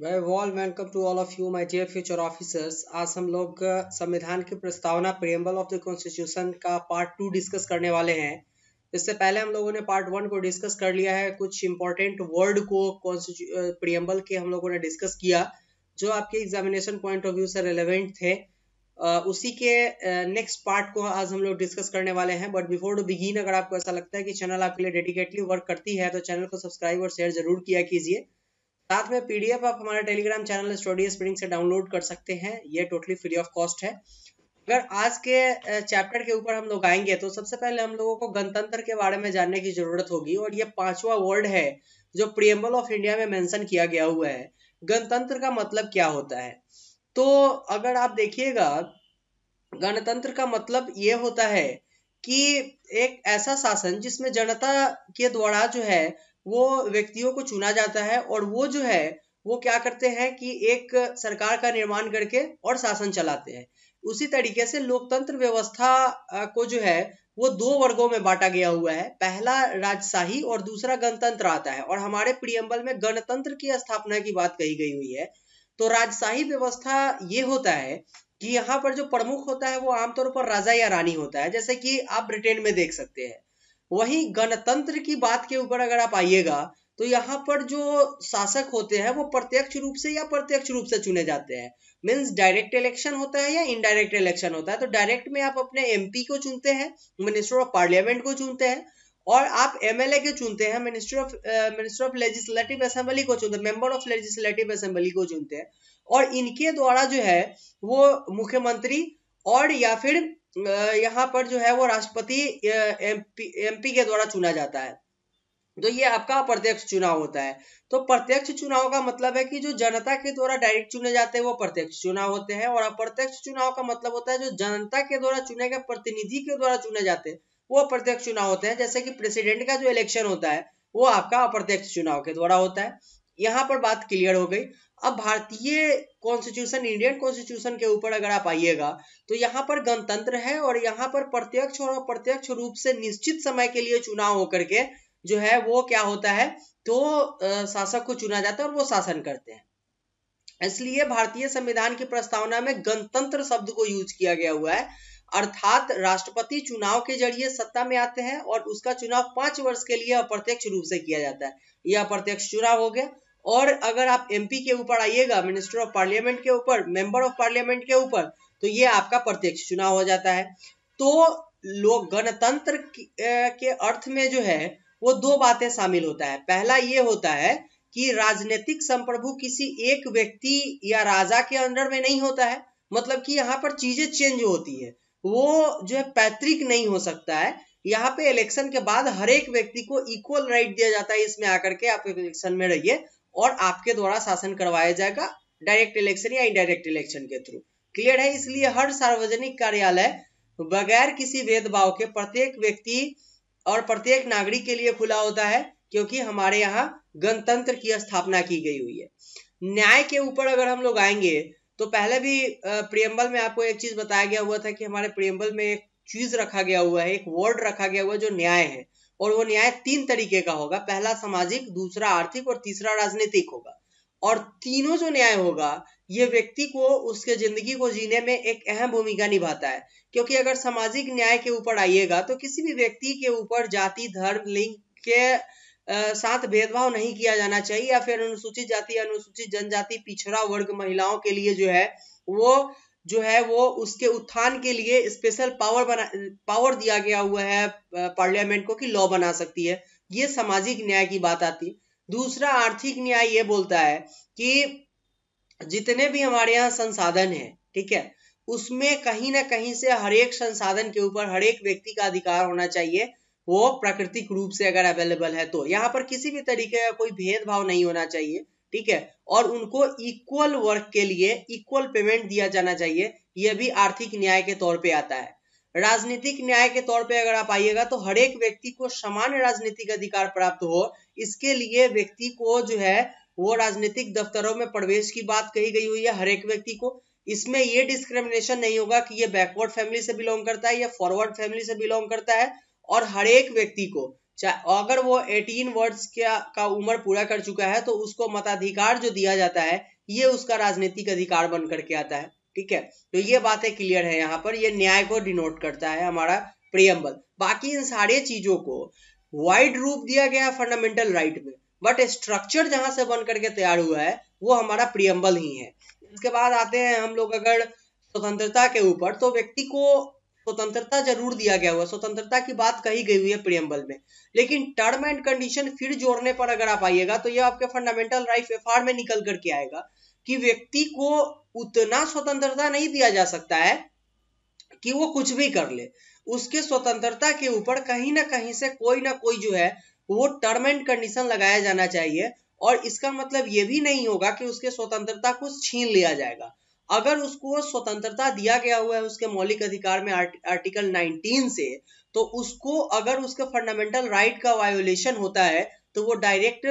very warm welcome to all of you my dear future officers आज हम लोग संविधान की प्रस्तावना प्रियम्बल ऑफ द कॉन्स्टिट्यूशन का पार्ट टू डिस्कस करने वाले हैं इससे पहले हम लोगों ने पार्ट वन को डिस्कस कर लिया है कुछ इंपॉर्टेंट वर्ड को प्रियम्बल के हम लोगों ने डिस्कस किया जो आपके एग्जामिनेशन पॉइंट ऑफ व्यू से रेलिवेंट थे uh, उसी के नेक्स्ट uh, पार्ट को आज हम लोग डिस्कस करने वाले हैं बट बिफोर टू बिगिन अगर आपको ऐसा लगता है कि चैनल आपके लिए डेडिकेटली वर्क करती है तो चैनल को सब्सक्राइब और शेयर जरूर किया कीजिए साथ में पीडीएफ आप हमारे टेलीग्राम चैनल स्टोडियस स्प्रिंग से डाउनलोड कर सकते हैं ये टोटली फ्री ऑफ कॉस्ट है अगर आज के चैप्टर के ऊपर हम लोग आएंगे तो सबसे पहले हम लोगों को गणतंत्र के बारे में जानने की जरूरत होगी और ये पांचवा वर्ड है जो प्रियम्बल ऑफ इंडिया में मेंशन किया गया हुआ है गणतंत्र का मतलब क्या होता है तो अगर आप देखिएगा गणतंत्र का मतलब ये होता है कि एक ऐसा शासन जिसमें जनता के द्वारा जो है वो व्यक्तियों को चुना जाता है और वो जो है वो क्या करते हैं कि एक सरकार का निर्माण करके और शासन चलाते हैं उसी तरीके से लोकतंत्र व्यवस्था को जो है वो दो वर्गों में बांटा गया हुआ है पहला राजशाही और दूसरा गणतंत्र आता है और हमारे प्रियम्बल में गणतंत्र की स्थापना की बात कही गई हुई है तो राजशाही व्यवस्था ये होता है कि यहाँ पर जो प्रमुख होता है वो आमतौर पर राजा या रानी होता है जैसे कि आप ब्रिटेन में देख सकते हैं वहीं गणतंत्र की बात के ऊपर अगर आप आइएगा तो यहाँ पर जो शासक होते हैं वो प्रत्यक्ष रूप से या प्रत्यक्ष रूप से चुने जाते हैं मीन्स डायरेक्ट इलेक्शन होता है या इनडायरेक्ट इलेक्शन होता है तो डायरेक्ट में आप अपने एमपी को चुनते हैं मिनिस्टर ऑफ पार्लियामेंट को चुनते हैं और आप एमएलए के चुनते हैं minister of minister of legislative assembly को चुनते हैं मेंबर ऑफ लेजिस्लेटिव असेंबली को चुनते हैं और इनके द्वारा जो है वो मुख्यमंत्री और या फिर यहाँ पर जो है वो राष्ट्रपति एमपी के द्वारा चुना जाता है तो ये आपका प्रत्यक्ष चुनाव होता है तो प्रत्यक्ष चुनाव का मतलब है कि जो जनता के द्वारा डायरेक्ट चुने जाते हैं वो प्रत्यक्ष चुनाव होते हैं और अप्रत्यक्ष चुनाव का मतलब होता है जो जनता के द्वारा चुने गए प्रतिनिधि के द्वारा चुने जाते हैं वो अप्रत्यक्ष चुनाव होते हैं जैसे कि प्रेसिडेंट का जो इलेक्शन होता है वो आपका अप्रत्यक्ष चुनाव के द्वारा होता है यहाँ पर बात क्लियर हो गई अब भारतीय कॉन्स्टिट्यूशन इंडियन कॉन्स्टिट्यूशन के ऊपर अगर आप आइएगा तो यहाँ पर गणतंत्र है और यहाँ पर प्रत्यक्ष और अप्रत्यक्ष रूप से निश्चित समय के लिए चुनाव होकर के जो है वो क्या होता है तो शासक को चुना जाता है और वो शासन करते हैं इसलिए भारतीय संविधान की प्रस्तावना में गणतंत्र शब्द को यूज किया गया हुआ है अर्थात राष्ट्रपति चुनाव के जरिए सत्ता में आते हैं और उसका चुनाव पांच वर्ष के लिए अप्रत्यक्ष रूप से किया जाता है यह अप्रत्यक्ष चुनाव हो गया और अगर आप एमपी के ऊपर आइएगा मिनिस्टर ऑफ पार्लियामेंट के ऊपर मेंबर ऑफ पार्लियामेंट के ऊपर तो ये आपका प्रत्यक्ष चुनाव हो जाता है तो लोग गणतंत्र के अर्थ में जो है वो दो बातें शामिल होता है पहला ये होता है कि राजनीतिक संप्रभु किसी एक व्यक्ति या राजा के अंडर में नहीं होता है मतलब कि यहाँ पर चीजें चेंज होती है वो जो है पैतृक नहीं हो सकता है यहाँ पे इलेक्शन के बाद हर एक व्यक्ति को इक्वल राइट दिया जाता है इसमें आकर के आप इलेक्शन में रहिए और आपके द्वारा शासन करवाया जाएगा डायरेक्ट इलेक्शन या इनडायरेक्ट इलेक्शन के थ्रू क्लियर है इसलिए हर सार्वजनिक कार्यालय बगैर किसी भेदभाव के प्रत्येक व्यक्ति और प्रत्येक नागरिक के लिए खुला होता है क्योंकि हमारे यहाँ गणतंत्र की स्थापना की गई हुई है न्याय के ऊपर अगर हम लोग आएंगे तो पहले भी प्रियम्बल में आपको एक चीज बताया गया हुआ था कि हमारे प्रियम्बल में एक चीज रखा गया हुआ है एक वर्ड रखा गया हुआ जो न्याय है और वो न्याय तीन तरीके का होगा पहला सामाजिक दूसरा आर्थिक और तीसरा राजनीतिक होगा और तीनों जो न्याय होगा ये व्यक्ति को उसके जिंदगी को जीने में एक अहम भूमिका निभाता है क्योंकि अगर सामाजिक न्याय के ऊपर आइएगा तो किसी भी व्यक्ति के ऊपर जाति धर्म लिंग के साथ भेदभाव नहीं किया जाना चाहिए या फिर अनुसूचित जाति अनुसूचित जनजाति पिछड़ा वर्ग महिलाओं के लिए जो है वो जो है वो उसके उत्थान के लिए स्पेशल पावर बना पावर दिया गया हुआ है पार्लियामेंट को कि लॉ बना सकती है ये सामाजिक न्याय की बात आती है दूसरा आर्थिक न्याय ये बोलता है कि जितने भी हमारे यहाँ संसाधन है ठीक है उसमें कहीं ना कहीं से हरेक संसाधन के ऊपर हरेक व्यक्ति का अधिकार होना चाहिए वो प्राकृतिक रूप से अगर अवेलेबल है तो यहाँ पर किसी भी तरीके का कोई भेदभाव नहीं होना चाहिए ठीक है और उनको इक्वल वर्क के लिए इक्वल पेमेंट दिया जाना चाहिए यह भी आर्थिक न्याय के तौर पे आता है राजनीतिक न्याय के तौर पे अगर आप आइएगा तो हर एक व्यक्ति को समान राजनीतिक अधिकार प्राप्त हो इसके लिए व्यक्ति को जो है वो राजनीतिक दफ्तरों में प्रवेश की बात कही गई हुई है हर एक व्यक्ति को इसमें ये डिस्क्रिमिनेशन नहीं होगा कि ये बैकवर्ड फैमिली से बिलोंग करता है या फॉरवर्ड फैमिली से बिलोंग करता है और हर एक व्यक्ति को अगर वो एटीन वर्ष का, का उम्र पूरा कर चुका है तो उसको मताधिकार जो दिया जाता है ये उसका राजनीतिक अधिकार बन करके आता है ठीक है तो ये बातें क्लियर है यहाँ पर ये न्याय को डिनोट करता है हमारा प्रियम्बल बाकी इन सारे चीजों को वाइड रूप दिया गया फंडामेंटल राइट में बट स्ट्रक्चर जहां से बन करके तैयार हुआ है वो हमारा प्रियम्बल ही है इसके बाद आते हैं हम लोग अगर स्वतंत्रता के ऊपर तो व्यक्ति को स्वतंत्रता जरूर दिया गया हुआ स्वतंत्रता की बात कही गई हुई है प्रियम्बल में लेकिन टर्म एंड कंडीशन फिर जोड़ने पर अगर आप आइएगा तो यह आपके फंडामेंटल राइट एफ में निकल करके आएगा कि व्यक्ति को उतना स्वतंत्रता नहीं दिया जा सकता है कि वो कुछ भी कर ले उसके स्वतंत्रता के ऊपर कहीं ना कहीं से कोई ना कोई जो है वो टर्म एंड कंडीशन लगाया जाना चाहिए और इसका मतलब ये भी नहीं होगा कि उसके स्वतंत्रता को छीन लिया जाएगा अगर उसको स्वतंत्रता दिया गया हुआ है उसके मौलिक अधिकार में आर्ट, आर्टिकल 19 से तो उसको अगर उसके फंडामेंटल राइट का वायोलेशन होता है तो वो डायरेक्ट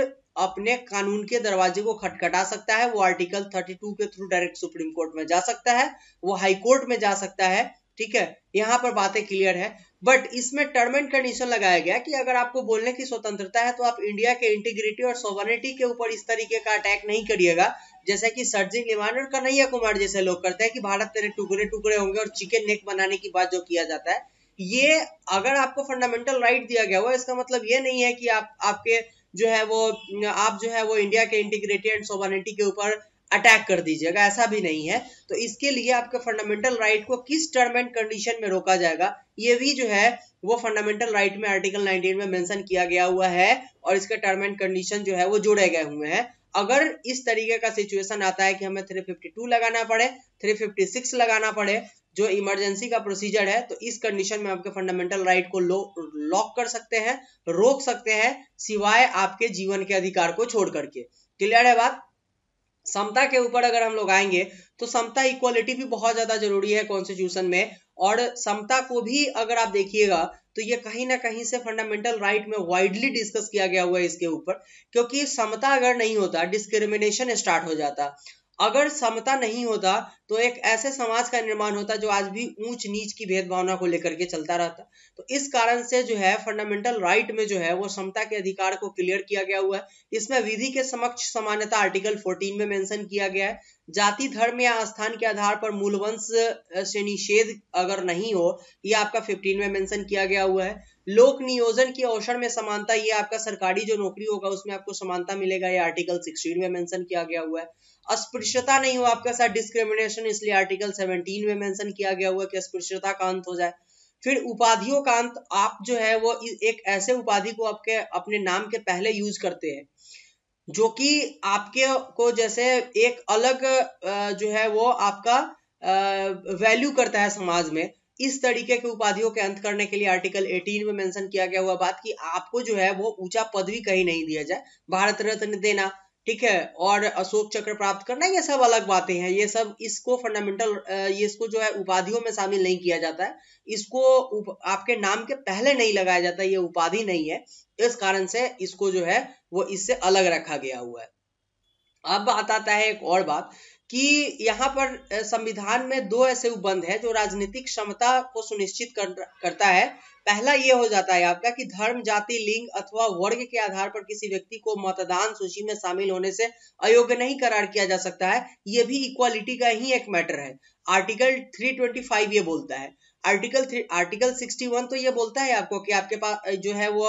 अपने कानून के दरवाजे को खटखटा सकता है वो आर्टिकल 32 के थ्रू डायरेक्ट सुप्रीम कोर्ट में जा सकता है वो हाई कोर्ट में जा सकता है ठीक है यहाँ पर बातें क्लियर है बट इसमें टर्म एंड कंडीशन लगाया गया कि अगर आपको बोलने की स्वतंत्रता है तो आप इंडिया के इंटीग्रिटी और सोवरिटी के ऊपर इस तरीके का अटैक नहीं करिएगा जैसे कि सर्जिंग लिमान और कन्हैया कुमार जैसे लोग करते हैं कि भारत तेरे टुकड़े टुकड़े होंगे और चिकन नेक बनाने की बात जो किया जाता है ये अगर आपको फंडामेंटल राइट दिया गया हुआ इसका मतलब ये नहीं है कि आप आपके जो है वो आप जो है वो इंडिया के इंटीग्रिटी एंड सोवरिटी के ऊपर अटैक कर दीजिएगा ऐसा भी नहीं है तो इसके लिए आपके फंडामेंटल राइट को किस टर्म एंड कंडीशन में रोका जाएगा ये भी जो है वो फंडामेंटल राइट में आर्टिकल 19 में मेंशन किया गया हुआ है और इसके टर्म एंड कंडीशन जो है वो जोड़े गए हुए हैं अगर इस तरीके का सिचुएशन आता है कि हमें 352 लगाना पड़े 356 लगाना पड़े जो इमरजेंसी का प्रोसीजर है तो इस कंडीशन में आपके फंडामेंटल राइट को लॉक कर सकते हैं रोक सकते हैं सिवाय आपके जीवन के अधिकार को छोड़ करके क्लियर है बात समता के ऊपर अगर हम लोग आएंगे तो समता इक्वालिटी भी बहुत ज़्यादा जरूरी है कॉन्स्टिट्यूशन में और समता को भी अगर आप देखिएगा तो ये कहीं ना कहीं से फंडामेंटल राइट right में वाइडली डिस्कस किया गया हुआ है इसके ऊपर क्योंकि समता अगर नहीं होता डिस्क्रिमिनेशन स्टार्ट हो जाता अगर समता नहीं होता तो एक ऐसे समाज का निर्माण होता जो आज भी ऊंच नीच की भेदभावना को लेकर के चलता रहता तो इस कारण से जो है फंडामेंटल राइट में जो है वो समता के अधिकार को क्लियर किया गया हुआ है इसमें विधि के समक्ष समानता आर्टिकल 14 में मेंशन किया गया है जाति धर्म या स्थान के आधार पर मूलवंश से निषेध अगर नहीं हो ये आपका फिफ्टीन में मैंशन किया गया हुआ है लोक नियोजन के अवसर में समानता ये आपका सरकारी जो नौकरी होगा उसमें आपको समानता मिलेगा ये आर्टिकल सिक्सटीन में मैंशन किया गया हुआ है अस्पृश्यता नहीं हो आपके साथ डिस्क्रिमिनेशन इसलिए आर्टिकल 17 में मेंशन किया गया हुआ कि अस्पृश्यता का अंत हो जाए फिर उपाधियों का अंत आप जो है वो एक ऐसे उपाधि को आपके अपने नाम के पहले यूज करते हैं जो कि आपके को जैसे एक अलग जो है वो आपका वैल्यू करता है समाज में इस तरीके के उपाधियों के अंत करने के लिए आर्टिकल 18 में मेंशन किया गया हुआ बात कि आपको जो है वो ऊंचा पदवी कहीं नहीं दिया जाए भारत रत्न देना ठीक है और अशोक चक्र प्राप्त करना ये सब अलग बातें हैं ये सब इसको फंडामेंटल ये इसको जो है उपाधियों में शामिल नहीं किया जाता है इसको उप, आपके नाम के पहले नहीं लगाया जाता ये उपाधि नहीं है इस कारण से इसको जो है वो इससे अलग रखा गया हुआ है अब बात आता है एक और बात कि यहाँ पर संविधान में दो ऐसे उपबंध है जो राजनीतिक क्षमता को सुनिश्चित कर, करता है पहला ये हो जाता है आपका कि धर्म जाति लिंग अथवा वर्ग के आधार पर किसी व्यक्ति को मतदान सूची में शामिल होने से अयोग्य नहीं करार किया जा सकता है ये भी इक्वालिटी का ही एक मैटर है आर्टिकल 325 ये बोलता है आर्टिकल थ्री आर्टिकल 61 तो ये बोलता है आपको कि आपके पास जो है वो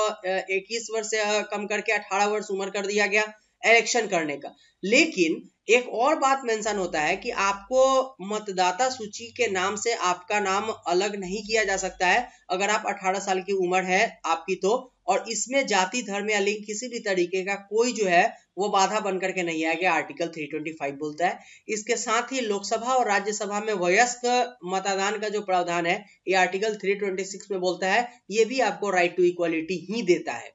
21 वर्ष से कम करके 18 वर्ष उम्र कर दिया गया इलेक्शन करने का लेकिन एक और बात मेंशन होता है कि आपको मतदाता सूची के नाम से आपका नाम अलग नहीं किया जा सकता है अगर आप 18 साल की उम्र है आपकी तो और इसमें जाति धर्म या लिंग किसी भी तरीके का कोई जो है वो बाधा बनकर के नहीं आएगा आर्टिकल 325 बोलता है इसके साथ ही लोकसभा और राज्यसभा में वयस्क मतदान का जो प्रावधान है ये आर्टिकल 326 में बोलता है ये भी आपको राइट टू इक्वालिटी ही देता है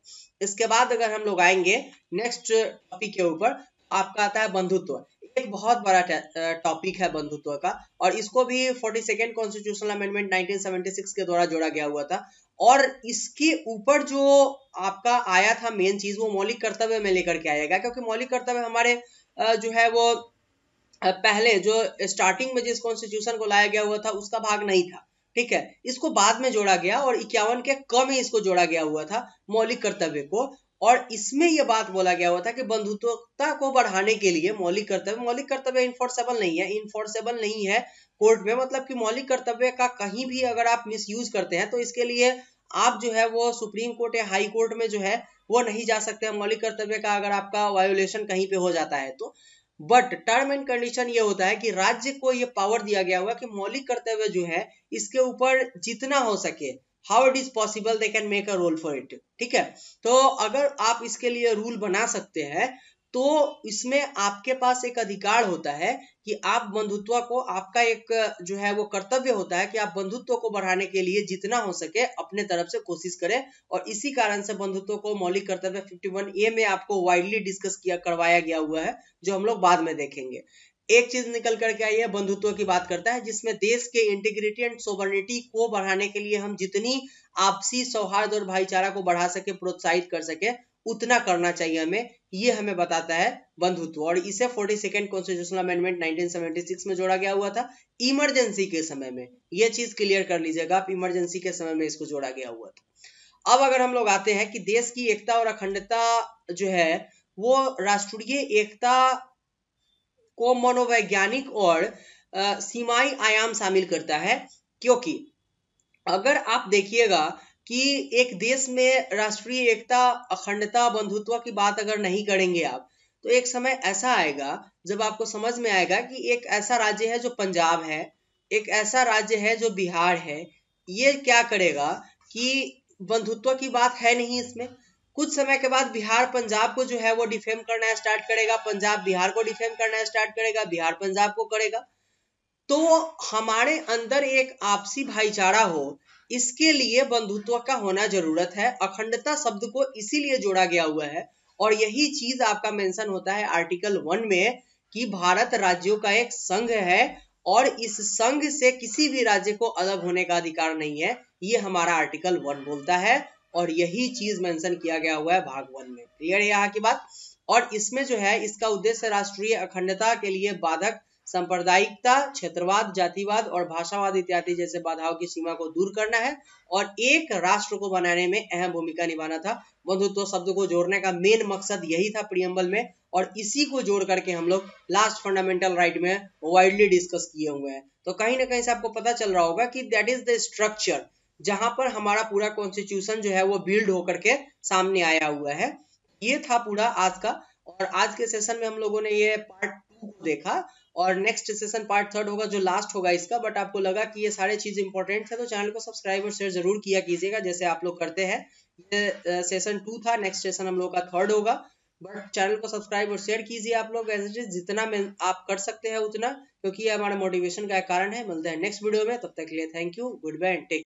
इसके बाद अगर हम लोग आएंगे नेक्स्ट टॉपिक के ऊपर आपका आता है बंधुत्व एक बहुत बड़ा टॉपिक है बंधुत्व का और इसको भी फोर्टी सेकेंड कॉन्स्टिट्यूशनल अमेंडमेंट 1976 के द्वारा जोड़ा गया हुआ था और इसके ऊपर जो आपका आया था मेन चीज वो मौलिक कर्तव्य में लेकर के आया गया क्योंकि मौलिक कर्तव्य हमारे जो है वो पहले जो स्टार्टिंग में जिस कॉन्स्टिट्यूशन को लाया गया हुआ था उसका भाग नहीं था ठीक है इसको बाद में जोड़ा गया और इक्यावन के कम ही इसको जोड़ा गया हुआ था मौलिक कर्तव्य को और इसमें यह बात बोला गया हुआ था कि बंधुत्वता को बढ़ाने के लिए मौलिक कर्तव्य मौलिक कर्तव्य इन्फोर्सेबल नहीं है इन्फोर्सेबल नहीं है कोर्ट में मतलब कि मौलिक कर्तव्य का कहीं भी अगर आप मिसयूज करते हैं तो इसके लिए आप जो है वो सुप्रीम कोर्ट या हाई कोर्ट में जो है वो नहीं जा सकते हैं मौलिक कर्तव्य का अगर आपका वायोलेशन कहीं पे हो जाता है तो बट टर्म एंड कंडीशन ये होता है कि राज्य को ये पावर दिया गया हुआ कि मौलिक कर्तव्य जो है इसके ऊपर जितना हो सके how it is possible they can make a role for it ठीक है तो अगर आप इसके लिए रूल बना सकते हैं तो इसमें आपके पास एक अधिकार होता है कि आप बंधुत्व को आपका एक जो है वो कर्तव्य होता है कि आप बंधुत्व को बढ़ाने के लिए जितना हो सके अपने तरफ से कोशिश करें और इसी कारण से बंधुत्व को मौलिक कर्तव्य 51 ए में आपको वाइडली डिस्कस किया करवाया गया हुआ है जो हम लोग बाद में देखेंगे एक चीज निकल करके आई है बंधुत्व की बात करता है जिसमें देश के इंटीग्रिटी एंड सोवर्निटी को बढ़ाने के लिए हम जितनी आपसी सौहार्द और भाईचारा को बढ़ा सके प्रोत्साहित कर सके उतना करना चाहिए हमें ये हमें बताता है बंधुत्व और इसे फोर्टी सेकेंड कॉन्स्टिट्यूशनल अमेंडमेंट 1976 में जोड़ा गया हुआ था इमरजेंसी के समय में ये चीज क्लियर कर लीजिएगा आप इमरजेंसी के समय में इसको जोड़ा गया हुआ था अब अगर हम लोग आते हैं कि देश की एकता और अखंडता जो है वो राष्ट्रीय एकता को मनोवैज्ञानिक और सीमाई आयाम शामिल करता है क्योंकि अगर आप देखिएगा कि एक देश में राष्ट्रीय एकता अखंडता बंधुत्व की बात अगर नहीं करेंगे आप तो एक समय ऐसा आएगा जब आपको समझ में आएगा कि एक ऐसा राज्य है जो पंजाब है एक ऐसा राज्य है जो बिहार है ये क्या करेगा कि बंधुत्व की बात है नहीं इसमें कुछ समय के बाद बिहार पंजाब को जो है वो डिफेम करना स्टार्ट करेगा पंजाब बिहार को डिफेम करना स्टार्ट करेगा बिहार पंजाब को करेगा तो हमारे अंदर एक आपसी भाईचारा हो इसके लिए बंधुत्व का होना जरूरत है अखंडता शब्द को इसीलिए जोड़ा गया हुआ है और यही चीज आपका मेंशन होता है आर्टिकल वन में कि भारत राज्यों का एक संघ है और इस संघ से किसी भी राज्य को अलग होने का अधिकार नहीं है ये हमारा आर्टिकल वन बोलता है और यही चीज मेंशन किया गया हुआ है भाग वन में क्लियर है यहाँ की बात और इसमें जो है इसका उद्देश्य राष्ट्रीय अखंडता के लिए बाधक सांप्रदायिकता क्षेत्रवाद जातिवाद और भाषावाद इत्यादि जैसे बाधाओं की सीमा को दूर करना है और एक राष्ट्र को बनाने में अहम भूमिका निभाना था बंधुत्व शब्द को जोड़ने का मेन मकसद यही था प्रियम्बल में और इसी को जोड़ करके हम लोग लास्ट फंडामेंटल राइट में वाइडली डिस्कस किए हुए हैं तो कहीं ना कहीं से आपको पता चल रहा होगा कि दैट इज द स्ट्रक्चर जहां पर हमारा पूरा कॉन्स्टिट्यूशन जो है वो बिल्ड होकर के सामने आया हुआ है ये था पूरा आज का और आज के सेशन में हम लोगों ने ये पार्ट टू को देखा और नेक्स्ट सेशन पार्ट थर्ड होगा जो लास्ट होगा इसका बट आपको लगा कि ये सारे चीज इंपॉर्टेंट है तो चैनल को सब्सक्राइब और शेयर जरूर किया कीजिएगा जैसे आप लोग करते हैं ये सेशन टू था नेक्स्ट सेशन हम लोग का थर्ड होगा बट चैनल को सब्सक्राइब और शेयर कीजिए आप लोग एज इट जितना आप कर सकते हैं उतना क्योंकि ये हमारे मोटिवेशन का कारण है मिलते हैं नेक्स्ट वीडियो में तब तक के लिए thank you goodbye take